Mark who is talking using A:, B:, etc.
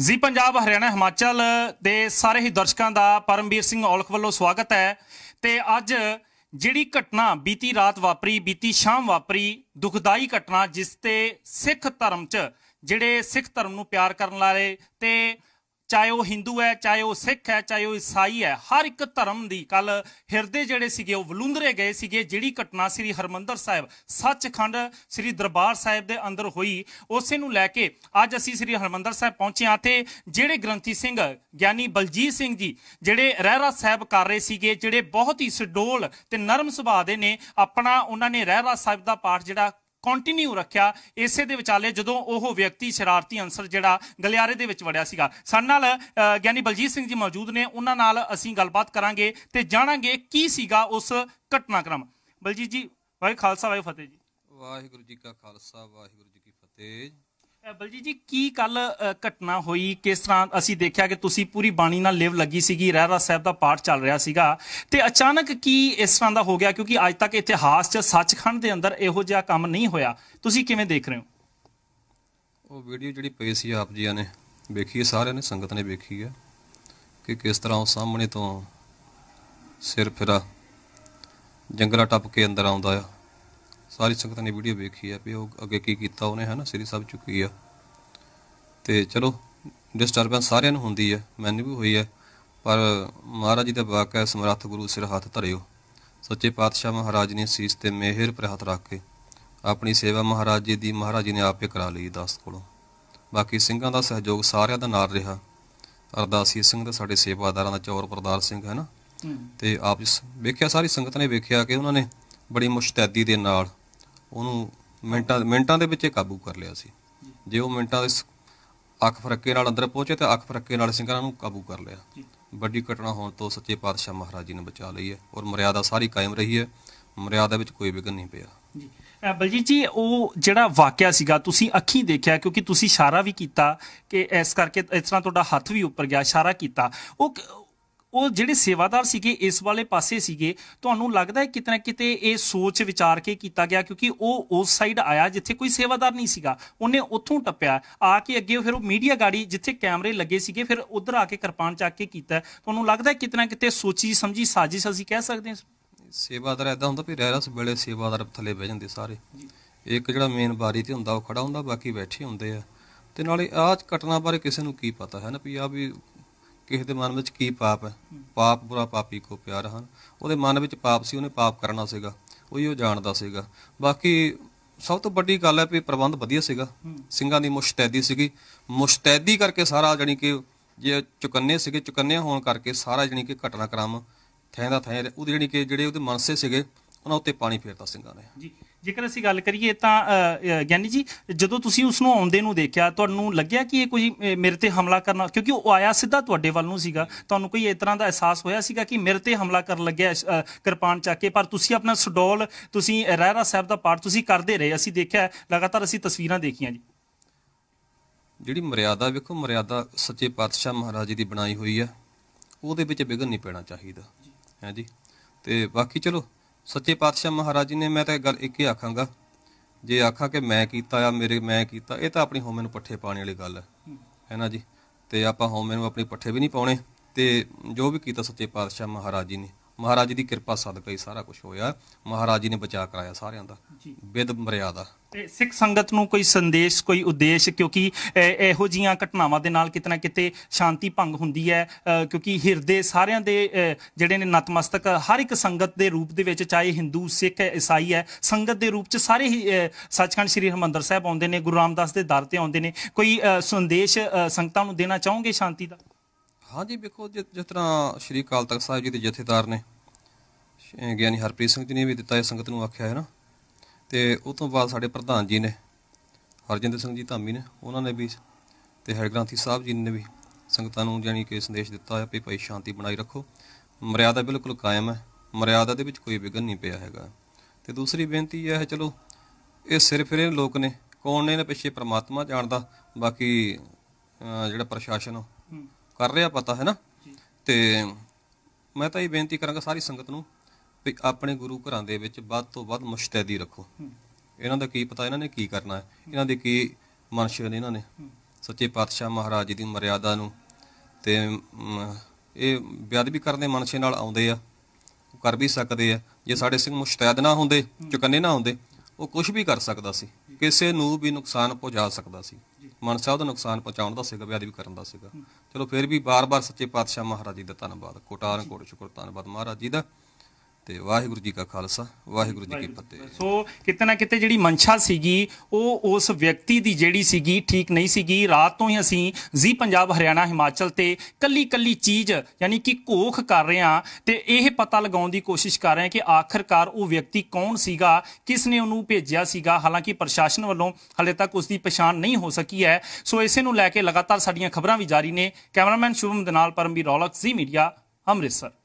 A: ਜੀ ਪੰਜਾਬ ਹਰਿਆਣਾ ਹਿਮਾਚਲ ਦੇ ਸਾਰੇ ਹੀ ਦਰਸ਼ਕਾਂ ਦਾ ਪਰਮਵੀਰ ਸਿੰਘ ਔਲਖ ਵੱਲੋਂ ਸਵਾਗਤ ਹੈ ਤੇ ਅੱਜ ਜਿਹੜੀ ਘਟਨਾ ਬੀਤੀ ਰਾਤ ਵਾਪਰੀ ਬੀਤੀ ਸ਼ਾਮ ਵਾਪਰੀ ਦੁਖਦਾਈ ਘਟਨਾ ਜਿਸ ਤੇ ਸਿੱਖ ਧਰਮ 'ਚ ਜਿਹੜੇ ਸਿੱਖ ਧਰਮ ਨੂੰ ਪਿਆਰ ਕਰਨ ਵਾਲੇ ਤੇ ਚਾਹੇ ਉਹ ਹਿੰਦੂ ਹੈ ਚਾਹੇ ਉਹ ਸਿੱਖ ਹੈ ਚਾਹੇ ਉਹ ਈਸਾਈ ਹੈ ਹਰ ਇੱਕ ਧਰਮ ਦੀ ਕੱਲ ਹਿਰਦੇ ਜਿਹੜੇ ਸੀਗੇ ਉਹ ਵਲੁੰਦਰੇ ਗਏ ਸੀਗੇ ਜਿਹੜੀ ਘਟਨਾ ਸ੍ਰੀ ਹਰਮੰਦਰ ਸਾਹਿਬ ਸੱਚਖੰਡ ਸ੍ਰੀ ਦਰਬਾਰ ਸਾਹਿਬ ਦੇ ਅੰਦਰ ਹੋਈ ਉਸੇ ਨੂੰ ਲੈ ਕੇ ਅੱਜ ਅਸੀਂ ਸ੍ਰੀ ਹਰਮੰਦਰ ਸਾਹਿਬ ਪਹੁੰਚੇ ਆ ਤੇ ਜਿਹੜੇ ਗ੍ਰੰਥੀ ਸਿੰਘ ਗਿਆਨੀ ਬਲਜੀਤ ਸਿੰਘ ਜੀ ਜਿਹੜੇ ਰਹਿਰਾ ਸਾਹਿਬ ਕਰ ਰਹੇ ਸੀਗੇ ਜਿਹੜੇ ਬਹੁਤ ਹੀ ਸਡੋਲ ਤੇ ਨਰਮ ਸੁਭਾਅ ਦੇ ਨੇ ਆਪਣਾ ਉਹਨਾਂ ਨੇ ਰਹਿਰਾ ਸਾਹਿਬ ਦਾ ਪਾਠ ਜਿਹੜਾ ਕੰਟੀਨਿਊ ਰੱਖਿਆ ਇਸੇ ਦੇ ਵਿਚਾਲੇ ਜਦੋਂ ਉਹ ਵਿਅਕਤੀ ਸ਼ਰਾਰਤੀ ਅੰਸਰ ਜਿਹੜਾ ਗਲਿਆਰੇ ਦੇ ਵਿੱਚ ਵੜਿਆ ਸੀਗਾ ਸਾਡੇ ਨਾਲ ਗਿਆਨੀ ਬਲਜੀਤ ਸਿੰਘ ਜੀ ਮੌਜੂਦ ਨੇ ਉਹਨਾਂ ਨਾਲ ਅਸੀਂ ਗੱਲਬਾਤ ਕਰਾਂਗੇ ਤੇ ਜਾਣਾਂਗੇ ਕੀ ਸੀਗਾ ਉਸ ਘਟਨਾਕ੍ਰਮ ਬਲਜੀਤ ਜੀ ਵਾਹਿਗੁਰੂ ਖਾਲਸਾ ਵਾਹਿਗੁਰੂ ਫਤਿਹ ਜੀ
B: ਵਾਹਿਗੁਰੂ ਜੀ ਕਾ ਖਾਲਸਾ ਵਾਹਿਗੁਰੂ ਜੀ ਕੀ ਫਤਿਹ
A: ਬਲਜੀਤ ਜੀ ਕੀ ਕੱਲ ਘਟਨਾ ਹੋਈ ਕਿਸ ਤਰ੍ਹਾਂ ਅਸੀਂ ਦੇਖਿਆ ਕਿ ਤੁਸੀਂ ਪੂਰੀ ਬਾਣੀ ਨਾਲ ਲਿਵ ਲੱਗੀ ਸੀਗੀ ਰਹਿਰਾ ਸਾਹਿਬ ਦਾ ਪਾਠ ਚੱਲ ਰਿਹਾ ਸੀਗਾ ਤੇ ਅਚਾਨਕ ਕੀ ਇਸ ਤਰ੍ਹਾਂ ਦਾ ਹੋ ਗਿਆ ਕਿਉਂਕਿ ਅੱਜ ਤੱਕ ਇਤਿਹਾਸ 'ਚ ਸੱਚਖੰਡ ਦੇ ਅੰਦਰ ਇਹੋ ਜਿਹਾ ਕੰਮ ਨਹੀਂ ਹੋਇਆ ਤੁਸੀਂ ਕਿਵੇਂ ਦੇਖ ਰਹੇ ਹੋ
B: ਉਹ ਵੀਡੀਓ ਜਿਹੜੀ ਪਈ ਸੀ ਆਪ ਜੀਆਂ ਨੇ ਵੇਖੀ ਹੈ ਸਾਰਿਆਂ ਨੇ ਸੰਗਤ ਨੇ ਵੇਖੀ ਹੈ ਕਿ ਕਿਸ ਤਰ੍ਹਾਂ ਉਹ ਸਾਹਮਣੇ ਤੋਂ ਸਿਰ ਫਿਰਾ ਜੰਗਲਾ ਟੱਪ ਕੇ ਅੰਦਰ ਆਉਂਦਾ ਆ ਸਾਰੀ ਸੰਗਤ ਨੇ ਵੀਡੀਓ ਵੇਖੀ ਆ ਵੀ ਉਹ ਅੱਗੇ ਕੀ ਕੀਤਾ ਉਹਨੇ ਹਨਾ ਸ੍ਰੀ ਸਾਹਿਬ ਚੁੱਕੀ ਆ ਤੇ ਚਲੋ ਡਿਸਟਰਬੈਂਸ ਸਾਰਿਆਂ ਨੂੰ ਹੁੰਦੀ ਆ ਮੈਨੂੰ ਵੀ ਹੋਈ ਆ ਪਰ ਮਹਾਰਾਜ ਜੀ ਦਾ ਵਾਕਿਆ ਹੈ ਸਮਰੱਥ ਗੁਰੂ ਸਿਰ ਹੱਥ ਧਰਿਓ ਸੱਚੇ ਪਾਤਸ਼ਾਹ ਮਹਾਰਾਜ ਨੇ ਸੀਸ ਤੇ ਮਿਹਰ ਪ੍ਰਹਤ ਰੱਖ ਕੇ ਆਪਣੀ ਸੇਵਾ ਮਹਾਰਾਜ ਜੀ ਦੀ ਮਹਾਰਾਜ ਜੀ ਨੇ ਆਪੇ ਕਰਾ ਲਈ ਦਾਸ ਕੋਲੋਂ ਬਾਕੀ ਸਿੰਘਾਂ ਦਾ ਸਹਿਯੋਗ ਸਾਰਿਆਂ ਦਾ ਨਾਲ ਰਿਹਾ ਅਰਦਾਸੀ ਸਿੰਘ ਦਾ ਸਾਡੇ ਸੇਵਾਦਾਰਾਂ ਦਾ ਚੌਰ ਪ੍ਰਦਾਰ ਸਿੰਘ ਹੈ ਨਾ ਤੇ ਆਪ ਵੇਖਿਆ ਸਾਰੀ ਸੰਗਤ ਨੇ ਵੇਖਿਆ ਕਿ ਉਹਨਾਂ ਨੇ ਬੜੀ ਮੁਸ਼ਤੈਦੀ ਦੇ ਨਾਲ ਉਹਨੂੰ ਮਿੰਟਾਂ ਮਿੰਟਾਂ ਦੇ ਵਿੱਚ ਕਾਬੂ ਕਰ ਲਿਆ ਸੀ ਜੇ ਉਹ ਮਿੰਟਾਂ ਦੇ ਅੱਖ ਫਰੱਕੇ ਨਾਲ ਅੰਦਰ ਪਹੁੰਚੇ ਤੇ ਅੱਖ ਫਰੱਕੇ ਨਾਲ ਸਿੰਘਾਂ ਨੂੰ ਕਾਬੂ ਕਰ ਲਿਆ ਵੱਡੀ ਘਟਨਾ ਹੋਣ ਤੋਂ ਸੱਚੇ ਪਾਤਸ਼ਾਹ ਮਹਾਰਾਜ ਜੀ ਨੇ ਬਚਾ ਲਈ ਹੈ ਔਰ ਮਰਿਆਦਾ ਸਾਰੀ ਕਾਇਮ ਰਹੀ ਹੈ ਮਰਿਆਦਾ ਵਿੱਚ ਕੋਈ ਵਿਗਨ ਨਹੀਂ ਪਿਆ ਜੀ
A: ਬਲਜੀਤ ਜੀ ਉਹ ਜਿਹੜਾ ਵਾਕਿਆ ਸੀਗਾ ਤੁਸੀਂ ਅੱਖੀਂ ਦੇਖਿਆ ਕਿਉਂਕਿ ਤੁਸੀਂ ਇਸ਼ਾਰਾ ਵੀ ਕੀਤਾ ਕਿ ਇਸ ਕਰਕੇ ਇਸ ਤਰ੍ਹਾਂ ਤੁਹਾਡਾ ਹੱਥ ਵੀ ਉੱਪਰ ਗਿਆ ਇਸ਼ਾਰਾ ਕੀਤਾ ਉਹ ਉਹ ਜਿਹੜੇ ਸੇਵਾਦਾਰ ਸੀਗੇ ਇਸ ਵਾਲੇ ਪਾਸੇ ਸੀਗੇ ਤੁਹਾਨੂੰ ਲੱਗਦਾ ਹੈ ਕਿਤਨਾ ਕਿਤੇ ਇਹ ਸੋਚ ਵਿਚਾਰ ਕੇ ਕੀਤਾ ਗਿਆ ਕਿਉਂਕਿ ਉਹ ਉਸ ਸਾਈਡ ਆਇਆ ਜਿੱਥੇ ਕੋਈ ਸੇਵਾਦਾਰ ਨਹੀਂ ਸੀਗਾ ਉਹਨੇ ਉੱਥੋਂ ਟੱਪਿਆ ਆ ਕੇ ਅੱਗੇ ਫਿਰ ਉਹ ਮੀਡੀਆ ਗਾੜੀ ਜਿੱਥੇ ਕੈਮਰੇ ਲੱਗੇ ਸੀਗੇ ਫਿਰ ਉਧਰ ਆ ਕੇ ਕਿਰਪਾਨ ਚੱਕ ਕੇ ਕੀਤਾ ਤੁਹਾਨੂੰ ਲੱਗਦਾ ਕਿਤਨਾ ਕਿਤੇ ਸੋਚੀ ਸਮਝੀ ਸਾਜ਼ਿਸ਼ ਅਸੀਂ ਕਹਿ ਸਕਦੇ ਹਾਂ
B: ਸੇਵਾਦਾਰ ਐਦਾਂ ਹੁੰਦਾ ਵੀ ਰਹਿਰਸ ਵੇਲੇ ਸੇਵਾਦਾਰ ਥੱਲੇ ਬਹਿ ਜਾਂਦੇ ਸਾਰੇ ਇੱਕ ਜਿਹੜਾ ਮੇਨ ਬਾਰੀ ਤੇ ਹੁੰਦਾ ਉਹ ਖੜਾ ਹੁੰਦਾ ਬਾਕੀ ਬੈਠੇ ਹੁੰਦੇ ਆ ਤੇ ਨਾਲੇ ਆਹ ਘਟਨਾ ਬਾਰੇ ਕਿਸੇ ਨੂੰ ਕੀ ਪਤਾ ਹੈ ਨਾ ਵੀ ਆ ਵੀ ਕਿਸੇ ਦੇ ਮਨ ਵਿੱਚ ਕੀ ਪਾਪ ਹੈ ਪਾਪ ਬੁਰਾ ਪਾਪੀ ਕੋ ਪਿਆਰ ਹਨ ਉਹਦੇ ਮਨ ਵਿੱਚ ਪਾਪ ਸੀ ਉਹਨੇ ਪਾਪ ਕਰਨਾ ਸੀਗਾ ਉਹੀ ਉਹ ਜਾਣਦਾ ਸੀਗਾ ਬਾਕੀ ਸਭ ਤੋਂ ਵੱਡੀ ਗੱਲ ਹੈ ਵੀ ਪ੍ਰਬੰਧ ਵਧੀਆ ਸੀਗਾ ਸਿੰਘਾਂ ਦੀ ਮੁਸ਼ਤੈਦੀ ਸੀਗੀ ਮੁਸ਼ਤੈਦੀ ਕਰਕੇ ਸਾਰਾ ਜਾਨੀ ਕਿ ਜੇ ਚੁਕੰਨੇ ਸੀਗੇ ਚੁਕੰਨੇ ਹੋਣ ਕਰਕੇ ਸਾਰਾ ਜਾਨੀ ਕਿ ਘਟਨਾਕ੍ਰਮ ਥੈਂਦਾ ਦਾ ਥੈਂ ਉਹਦੇ ਜਾਨੀ ਕਿ ਜਿਹੜੇ ਉਹਦੇ ਮਨਸੇ ਸੀਗੇ ਉਹਨਾਂ ਉੱਤੇ ਪਾਣੀ ਫੇਰਦਾ ਸਿੰਘਾਂ ਨੇ ਜੀ
A: ਜੇਕਰ ਅਸੀਂ ਗੱਲ ਕਰੀਏ ਤਾਂ ਗਿਆਨੀ ਜੀ ਜਦੋਂ ਤੁਸੀਂ ਉਸ ਨੂੰ ਆਉਂਦੇ ਨੂੰ ਦੇਖਿਆ ਤੁਹਾਨੂੰ ਲੱਗਿਆ ਕਿ ਇਹ ਕੋਈ ਮੇਰੇ ਤੇ ਹਮਲਾ ਕਰਨਾ ਕਿਉਂਕਿ ਉਹ ਆਇਆ ਸਿੱਧਾ ਤੁਹਾਡੇ ਵੱਲ ਨੂੰ ਸੀਗਾ ਤੁਹਾਨੂੰ ਕੋਈ ਇਸ ਤਰ੍ਹਾਂ ਦਾ ਅਹਿਸਾਸ ਹੋਇਆ ਸੀਗਾ ਕਿ ਮੇਰੇ ਤੇ ਹਮਲਾ ਕਰਨ ਲੱਗਿਆ ਕਿਰਪਾਨ ਚੱਕ ਕੇ ਪਰ ਤੁਸੀਂ ਆਪਣਾ ਸਡੋਲ ਤੁਸੀਂ ਰਹਿਰਾ ਸਾਹਿਬ ਦਾ ਪਾਠ ਤੁਸੀਂ ਕਰਦੇ ਰਹੇ ਅਸੀਂ ਦੇਖਿਆ ਲਗਾਤਾਰ ਅਸੀਂ ਤਸਵੀਰਾਂ ਦੇਖੀਆਂ ਜੀ
B: ਜਿਹੜੀ ਮਰਿਆਦਾ ਵੇਖੋ ਮਰਿਆਦਾ ਸੱਚੇ ਪਾਤਸ਼ਾਹ ਮਹਾਰਾਜ ਜੀ ਦੀ ਬਣਾਈ ਹੋਈ ਆ ਉਹਦੇ ਵਿੱਚ ਵਿਗਨ ਨਹੀਂ ਪੈਣਾ ਚਾਹੀਦਾ ਹੈ ਜੀ ਤੇ ਬਾਕੀ ਚਲੋ ਸੱਚੇ ਪਾਤਸ਼ਾਹ ਮਹਾਰਾਜ ਜੀ ਨੇ ਮੈਂ ਤਾਂ ਇਹ ਗੱਲ ਇੱਕ ਹੀ ਆਖਾਂਗਾ ਜੇ ਆਖਾਂ ਕਿ ਮੈਂ ਕੀਤਾ ਆ ਮੇਰੇ ਮੈਂ ਕੀਤਾ ਇਹ ਤਾਂ ਆਪਣੀ ਹੋਮੇ ਨੂੰ ਪੱਠੇ ਪਾਣੀ ਵਾਲੀ ਗੱਲ ਹੈ ਹੈ ਨਾ ਜੀ ਤੇ ਆਪਾਂ ਹੋਮੇ ਨੂੰ ਆਪਣੀ ਪੱਠੇ ਵੀ ਨਹੀਂ ਪਾਉਣੇ ਤੇ ਜੋ ਵੀ ਕੀਤਾ ਸੱਚੇ ਪਾਤਸ਼ਾਹ ਮਹਾਰਾਜ ਜੀ ਨੇ ਮਹਾਰਾਜ ਦੀ ਕਿਰਪਾ ਸਦਕਾ ਹੀ ਸਾਰਾ ਕੁਝ ਹੋਇਆ ਮਹਾਰਾਜ ਜੀ ਨੇ ਬਚਾ ਕਰਾਇਆ ਸਾਰਿਆਂ ਦਾ ਬਿਦ ਮਰਿਆਦਾ
A: ਤੇ ਸਿੱਖ ਸੰਗਤ ਨੂੰ ਕੋਈ ਸੰਦੇਸ਼ ਕੋਈ ਉਦੇਸ਼ ਕਿਉਂਕਿ ਇਹੋ ਜੀਆਂ ਘਟਨਾਵਾਂ ਦੇ ਨਾਲ ਕਿਤਨਾ ਕਿਤੇ ਸ਼ਾਂਤੀ ਭੰਗ ਹੁੰਦੀ ਹੈ ਕਿਉਂਕਿ ਹਿਰਦੇ ਸਾਰਿਆਂ ਦੇ ਜਿਹੜੇ ਨੇ ਨਤਮਸਤਕ ਹਰ ਇੱਕ ਸੰਗਤ ਦੇ ਰੂਪ ਦੇ ਵਿੱਚ ਚਾਹੇ ਹਿੰਦੂ ਸਿੱਖ ਹੈ ਈਸਾਈ ਹੈ ਸੰਗਤ ਦੇ ਰੂਪ ਚ ਸਾਰੇ ਹੀ ਸੱਚਖੰਡ ਸ੍ਰੀ ਹਰਮੰਦਰ ਸਾਹਿਬ ਆਉਂਦੇ ਨੇ ਗੁਰੂ ਰਾਮਦਾਸ ਦੇ ਦਰ ਤੇ ਆਉਂਦੇ ਨੇ ਕੋਈ ਸੰਦੇਸ਼ ਸੰਗਤਾਂ ਨੂੰ ਦੇਣਾ ਚਾਹੋਗੇ ਸ਼ਾਂਤੀ ਦਾ
B: ਹਾਂਜੀ ਵੇਖੋ ਜਿਸ ਤਰ੍ਹਾਂ ਸ੍ਰੀ ਕਾਲ ਤਖਤ ਸਾਹਿਬ ਜੀ ਦੇ ਜਥੇਦਾਰ ਨੇ ਗਿਆਨੀ ਹਰਪ੍ਰੀਤ ਸਿੰਘ ਜੀ ਨੇ ਵੀ ਦਿੱਤਾ ਇਹ ਸੰਗਤ ਨੂੰ ਆਖਿਆ ਹੈ ਨਾ ਤੇ ਉਸ ਤੋਂ ਬਾਅਦ ਸਾਡੇ ਪ੍ਰਧਾਨ ਜੀ ਨੇ ਹਰਜਿੰਦਰ ਸਿੰਘ ਜੀ ਧਾਮੀ ਨੇ ਉਹਨਾਂ ਨੇ ਵੀ ਤੇ ਹੈਡ ਗ੍ਰੰਥੀ ਸਾਹਿਬ ਜੀ ਨੇ ਵੀ ਸੰਗਤਾਂ ਨੂੰ ਜਾਨੀ ਕਿ ਸੰਦੇਸ਼ ਦਿੱਤਾ ਹੈ ਕਿ ਭਾਈ ਸ਼ਾਂਤੀ ਬਣਾਈ ਰੱਖੋ ਮਰਿਆਦਾ ਬਿਲਕੁਲ ਕਾਇਮ ਹੈ ਮਰਿਆਦਾ ਦੇ ਵਿੱਚ ਕੋਈ ਵਿਗਨ ਨਹੀਂ ਪਿਆ ਹੈਗਾ ਤੇ ਦੂਸਰੀ ਬੇਨਤੀ ਇਹ ਹੈ ਚਲੋ ਇਹ ਸਿਰਫ ਇਹ ਲੋਕ ਨੇ ਕੌਣ ਨੇ ਇਹਨਾਂ ਪਿੱਛੇ ਪ੍ਰਮਾਤਮਾ ਜਾਣਦਾ ਬਾਕੀ ਜਿਹੜਾ ਪ੍ਰਸ਼ਾਸਨ ਕਰ ਰਿਹਾ ਪਤਾ ਹੈ ਨਾ ਤੇ ਮੈਂ ਤਾਂ ਇਹ ਬੇਨਤੀ ਕਰਾਂਗਾ ਸਾਰੀ ਸੰਗਤ ਨੂੰ ਵੀ ਆਪਣੇ ਗੁਰੂ ਘਰਾਂ ਦੇ ਵਿੱਚ ਵੱਧ ਤੋਂ ਵੱਧ ਮੁਸ਼ਤੈਦੀ ਰੱਖੋ ਇਹਨਾਂ ਦਾ ਕੀ ਪਤਾ ਇਹਨਾਂ ਨੇ ਕੀ ਕਰਨਾ ਹੈ ਇਹਨਾਂ ਦੇ ਕੀ ਮਨਸ਼ੇ ਨੇ ਇਹਨਾਂ ਨੇ ਸੱਚੇ ਪਾਤਸ਼ਾਹ ਮਹਾਰਾਜ ਜੀ ਦੀ ਮਰਿਆਦਾ ਨੂੰ ਤੇ ਇਹ ਬੇਅਦਬੀ ਕਰਨ ਦੇ ਮਨਸ਼ੇ ਨਾਲ ਆਉਂਦੇ ਆ ਕਰ ਵੀ ਸਕਦੇ ਆ ਜੇ ਸਾਡੇ ਸਿੰਘ ਮੁਸ਼ਤੈਦ ਨਾ ਹੁੰਦੇ ਚੁਕੰਨੇ ਨਾ ਹੁੰਦੇ ਉਹ ਕੁਝ ਵੀ ਕਰ ਸਕਦਾ ਸੀ ਕਿਸੇ ਨੂੰ ਵੀ ਨੁਕਸਾਨ ਪਹੁੰਚਾ ਸਕਦਾ ਸੀ ਮਨ ਸਾਹਿਬ ਦਾ ਨੁਕਸਾਨ ਪਹੁੰਚਾਉਣ ਦਾ ਸੀਗਾ ਵੀ ਕਰਨ ਦਾ ਸੀਗਾ ਚਲੋ ਫਿਰ ਵੀ ਬਾਰ-ਬਾਰ ਸੱਚੇ ਪਾਤਸ਼ਾਹ ਮਹਾਰਾਜ ਜੀ ਦਾ ਧੰਨਵਾਦ ਕੋਟਾਰ ਕੋਟ ਸ਼ੁਕਰ ਧੰਨਵਾਦ ਮਹਾਰਾਜ ਜੀ ਦਾ ਤੇ
A: ਵਾਹਿਗੁਰੂ ਜੀ ਕਾ ਖਾਲਸਾ ਵਾਹਿਗੁਰੂ ਜੀ ਕੀ ਫਤਿਹ ਸੋ ਕਿਤੇ ਨਾ ਕਿਤੇ ਜਿਹੜੀ ਮਨਸ਼ਾ ਸੀਗੀ ਉਹ ਉਸ ਵਿਅਕਤੀ ਦੀ ਜਿਹੜੀ ਸੀਗੀ ਠੀਕ ਨਹੀਂ ਸੀਗੀ ਰਾਤ ਤੋਂ ਹੀ ਅਸੀਂ ਜੀ ਪੰਜਾਬ ਹਰਿਆਣਾ ਹਿਮਾਚਲ ਤੇ ਕੱਲੀ ਕੱਲੀ ਚੀਜ਼ ਯਾਨੀ ਕਿ ਕੋਖ ਕਰ ਰਹੇ ਆ ਤੇ ਇਹ ਪਤਾ ਲਗਾਉਣ ਦੀ ਕੋਸ਼ਿਸ਼ ਕਰ ਰਹੇ ਆ ਕਿ ਆਖਰਕਾਰ ਉਹ ਵਿਅਕਤੀ ਕੌਣ ਸੀਗਾ ਕਿਸ ਨੇ ਉਹਨੂੰ ਭੇਜਿਆ ਸੀਗਾ ਹਾਲਾਂਕਿ ਪ੍ਰਸ਼ਾਸਨ ਵੱਲੋਂ ਹਲੇ ਤੱਕ ਉਸ ਦੀ ਪਛਾਣ ਨਹੀਂ ਹੋ ਸਕੀ ਹੈ ਸੋ ਇਸੇ ਨੂੰ ਲੈ ਕੇ ਲਗਾਤਾਰ ਸਾਡੀਆਂ ਖਬਰਾਂ ਵੀ ਜਾਰੀ ਨੇ ਕੈਮਰਾਮੈਨ ਸ਼ੁਭਮ ਦੇ ਨਾਲ ਪਰਮਵੀਰ ਰੌਲਕ ਜੀ ਮੀਡੀਆ ਅੰਮ੍ਰਿਤਸਰ